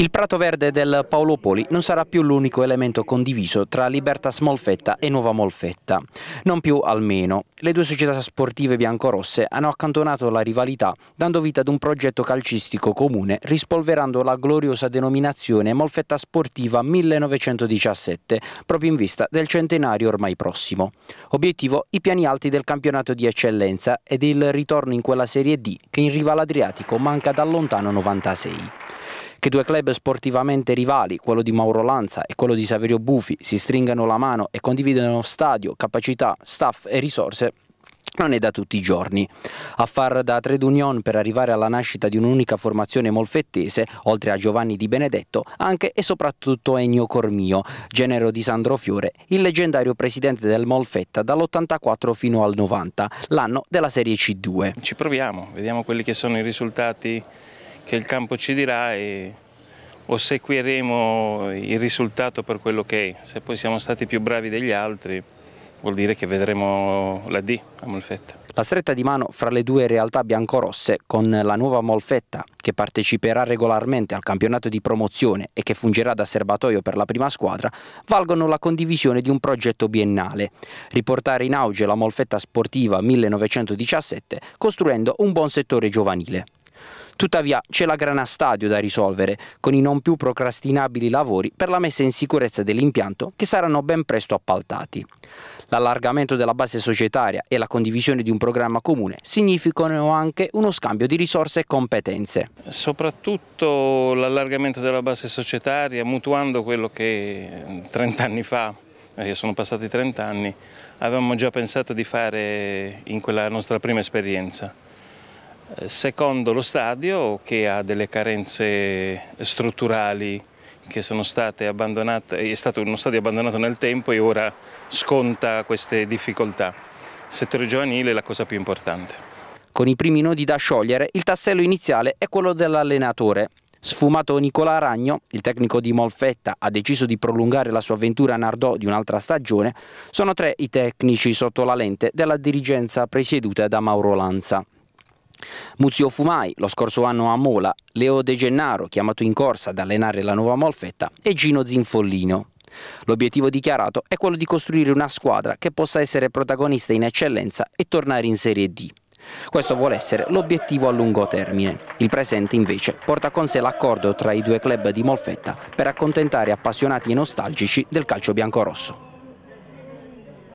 Il Prato Verde del Paolopoli non sarà più l'unico elemento condiviso tra Libertas Molfetta e Nuova Molfetta. Non più almeno. Le due società sportive biancorosse hanno accantonato la rivalità dando vita ad un progetto calcistico comune rispolverando la gloriosa denominazione Molfetta Sportiva 1917 proprio in vista del centenario ormai prossimo. Obiettivo i piani alti del campionato di eccellenza ed il ritorno in quella Serie D che in rival adriatico manca da lontano 96. Che due club sportivamente rivali, quello di Mauro Lanza e quello di Saverio Bufi, si stringano la mano e condividano stadio, capacità, staff e risorse non è da tutti i giorni. A far da trade union per arrivare alla nascita di un'unica formazione molfettese, oltre a Giovanni Di Benedetto, anche e soprattutto Ennio Cormio, genero di Sandro Fiore, il leggendario presidente del Molfetta dall'84 fino al 90, l'anno della Serie C2. Ci proviamo, vediamo quelli che sono i risultati che il campo ci dirà e ossequieremo il risultato per quello che è. Se poi siamo stati più bravi degli altri vuol dire che vedremo la D a Molfetta. La stretta di mano fra le due realtà biancorosse con la nuova Molfetta che parteciperà regolarmente al campionato di promozione e che fungerà da serbatoio per la prima squadra valgono la condivisione di un progetto biennale. Riportare in auge la Molfetta sportiva 1917 costruendo un buon settore giovanile. Tuttavia c'è la grana stadio da risolvere, con i non più procrastinabili lavori per la messa in sicurezza dell'impianto che saranno ben presto appaltati. L'allargamento della base societaria e la condivisione di un programma comune significano anche uno scambio di risorse e competenze. Soprattutto l'allargamento della base societaria, mutuando quello che 30 eh, anni fa, eh, sono passati 30 anni, avevamo già pensato di fare in quella nostra prima esperienza Secondo lo stadio che ha delle carenze strutturali che sono state abbandonate, è stato uno stadio abbandonato nel tempo e ora sconta queste difficoltà. Il settore giovanile è la cosa più importante. Con i primi nodi da sciogliere, il tassello iniziale è quello dell'allenatore. Sfumato Nicola Aragno, il tecnico di Molfetta ha deciso di prolungare la sua avventura a Nardò di un'altra stagione, sono tre i tecnici sotto la lente della dirigenza presieduta da Mauro Lanza. Muzio Fumai, lo scorso anno a Mola, Leo De Gennaro, chiamato in corsa ad allenare la nuova Molfetta, e Gino Zinfollino. L'obiettivo dichiarato è quello di costruire una squadra che possa essere protagonista in eccellenza e tornare in Serie D. Questo vuole essere l'obiettivo a lungo termine. Il presente invece porta con sé l'accordo tra i due club di Molfetta per accontentare appassionati e nostalgici del calcio biancorosso.